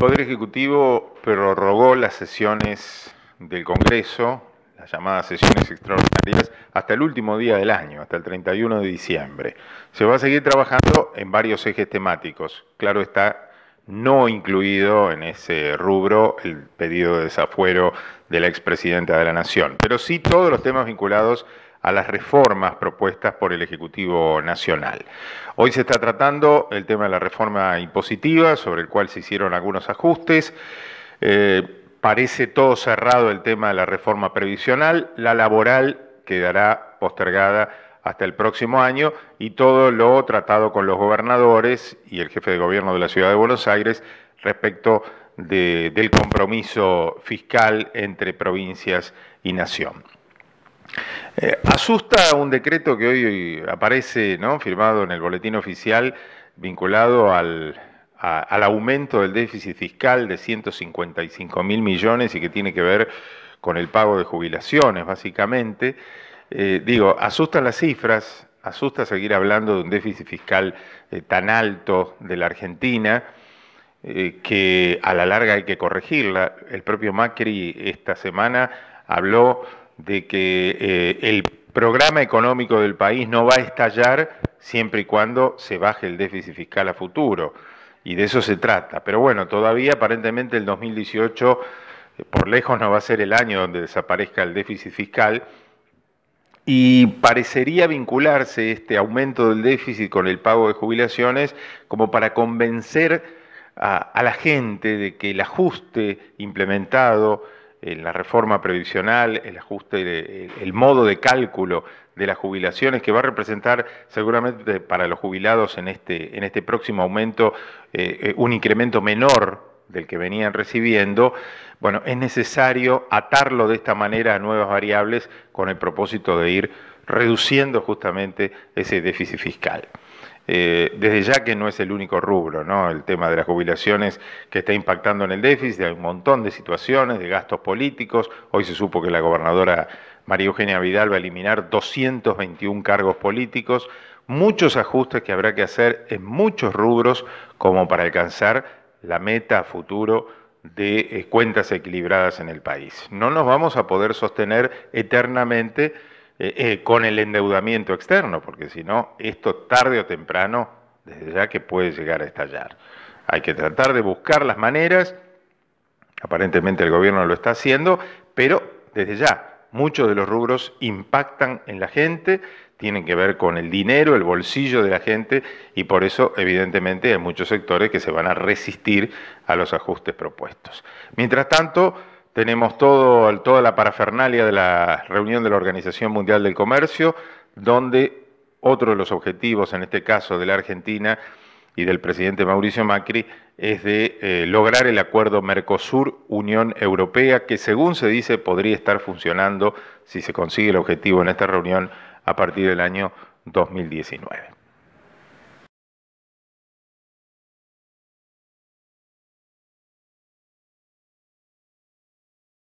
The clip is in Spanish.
El Poder Ejecutivo prorrogó las sesiones del Congreso, las llamadas sesiones extraordinarias, hasta el último día del año, hasta el 31 de diciembre. Se va a seguir trabajando en varios ejes temáticos. Claro está, no incluido en ese rubro el pedido de desafuero de la expresidenta de la Nación, pero sí todos los temas vinculados a las reformas propuestas por el Ejecutivo Nacional. Hoy se está tratando el tema de la reforma impositiva, sobre el cual se hicieron algunos ajustes. Eh, parece todo cerrado el tema de la reforma previsional, la laboral quedará postergada hasta el próximo año y todo lo tratado con los gobernadores y el jefe de gobierno de la ciudad de Buenos Aires respecto del compromiso fiscal entre provincias y nación. Eh, asusta un decreto que hoy aparece, ¿no? Firmado en el boletín oficial, vinculado al, aumento del déficit fiscal de 155 mil millones y que tiene que ver con el pago de jubilaciones, básicamente. Eh, digo, asustan las cifras, asusta seguir hablando de un déficit fiscal eh, tan alto de la Argentina, que a la larga hay que corregirla. El propio Macri esta semana habló de que eh, el programa económico del país no va a estallar siempre y cuando se baje el déficit fiscal a futuro. Y de eso se trata. Pero bueno, todavía aparentemente el 2018 eh, por lejos no va a ser el año donde desaparezca el déficit fiscal. Y parecería vincularse este aumento del déficit con el pago de jubilaciones como para convencer a la gente de que el ajuste implementado en la reforma previsional, el ajuste, el, modo de cálculo de las jubilaciones que va a representar seguramente para los jubilados en este, este próximo aumento eh, eh, un incremento menor del que venían recibiendo, bueno, es necesario atarlo de esta manera a nuevas variables con el propósito de ir reduciendo justamente ese déficit fiscal. Eh, desde ya que no es el único rubro, ¿no? El tema de las jubilaciones que está impactando en el déficit, hay un montón de situaciones, de gastos políticos. Hoy se supo que la gobernadora María Eugenia Vidal va a eliminar 221 cargos políticos, muchos ajustes que habrá que hacer en muchos rubros como para alcanzar la meta a futuro de eh, cuentas equilibradas en el país. No nos vamos a poder sostener eternamente eh, eh, con el endeudamiento externo, porque si no, esto tarde o temprano, desde ya que puede llegar a estallar. Hay que tratar de buscar las maneras, aparentemente el gobierno lo está haciendo, pero desde ya muchos de los rubros impactan en la gente, tienen que ver con el dinero, el bolsillo de la gente y por eso evidentemente hay muchos sectores que se van a resistir a los ajustes propuestos. Mientras tanto, tenemos todo, toda la parafernalia de la reunión de la Organización Mundial del Comercio, donde otro de los objetivos, en este caso de la Argentina y del presidente Mauricio Macri, es de eh, lograr el acuerdo Mercosur-Unión Europea, que según se dice podría estar funcionando, si se consigue el objetivo en esta reunión, a partir del año 2019.